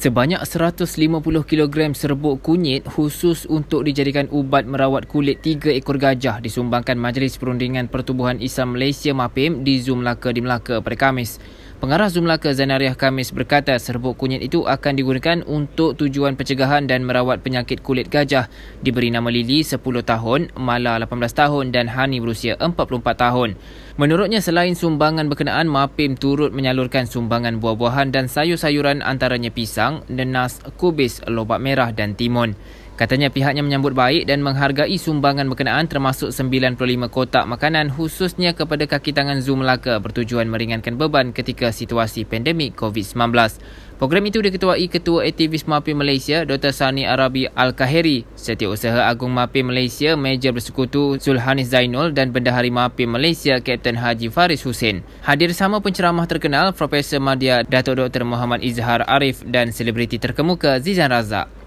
Sebanyak 150 kg serbuk kunyit khusus untuk dijadikan ubat merawat kulit tiga ekor gajah disumbangkan Majlis Perundingan Pertubuhan Islam Malaysia MAPIM di Zoom Melaka di Melaka pada Khamis. Pengarah Zumlaka Zainariah Kamis berkata serbuk kunyit itu akan digunakan untuk tujuan pencegahan dan merawat penyakit kulit gajah. Diberi nama Lili 10 tahun, Mala 18 tahun dan Hani berusia 44 tahun. Menurutnya selain sumbangan berkenaan, MAPIM turut menyalurkan sumbangan buah-buahan dan sayur-sayuran antaranya pisang, nenas, kubis, lobak merah dan timun. Katanya pihaknya menyambut baik dan menghargai sumbangan berkenaan termasuk 95 kotak makanan khususnya kepada kaki tangan Zoom Melaka bertujuan meringankan beban ketika situasi pandemik COVID-19. Program itu diketuai Ketua Aktivis MAPI Malaysia Dr. Sani Arabi Al-Kahiri, Setiausaha Agung MAPI Malaysia Major Bersekutu Zulhanis Zainul dan Bendahari MAPI Malaysia Kapten Haji Faris Hussein. Hadir sama penceramah terkenal Profesor Madya Dato' Dr. Muhammad Izhar Arif dan selebriti terkemuka Zizan Razak.